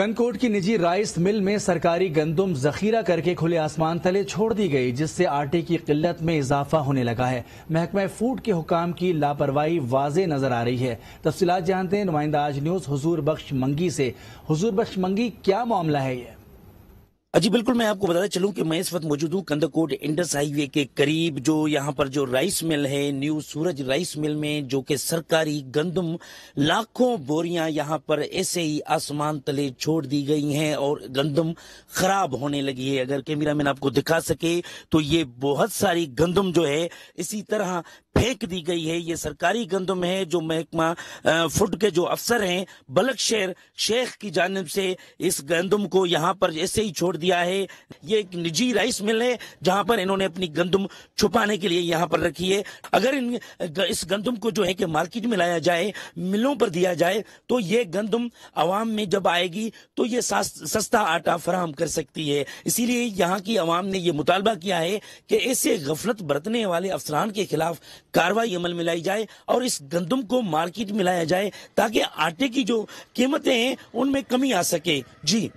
कनकोट की निजी rice mill में सरकारी गंदम जखीरा करके खुले आसमान तले छोड़ दी गई जिससे आटे की किल्लत में इजाफा होने लगा है महकमा फूड के हुकाम की लापरवाही वाजे नजर आ रही है तफसीत जानते हैं नुमाइंदा आज न्यूज हजूर बख्श मंगी से हजूर बख्श मंगी क्या मामला है यह अजी हाँ बिल्कुल मैं आपको बताता चलूं कि मैं इस वक्त मौजूद हूं कंदकोट इंडस हाईवे के करीब जो यहां पर जो राइस मिल है न्यू सूरज राइस मिल में जो कि सरकारी गंदम लाखों बोरियां यहां पर ऐसे ही आसमान तले छोड़ दी गई हैं और गंदम खराब होने लगी है अगर कैमरा मैन आपको दिखा सके तो ये बहुत सारी गंदम जो है इसी तरह फेंक दी गई है ये सरकारी गंदम है जो महकमा फूड के जो अफसर हैं बलक शेर शेख की जानब से इस गंदम को यहाँ पर ऐसे ही छोड़ दिया है ये एक निजी राइस मिल है जहाँ पर इन्होंने अपनी गंदम छुपाने के लिए यहाँ पर रखी है अगर इन इस गंदम को जो है कि मार्केट में लाया जाए मिलों पर दिया जाए तो ये गंदम आवाम में जब आएगी तो ये सस्ता आटा फराहम कर सकती है इसीलिए यहाँ की आवाम ने यह मुतालबा किया है कि ऐसे गफलत बरतने वाले अफसरान के खिलाफ कार्रवाई अमल में लाई जाए और इस गंदम को मार्केट में लाया जाए ताकि आटे की जो कीमतें हैं उनमें कमी आ सके जी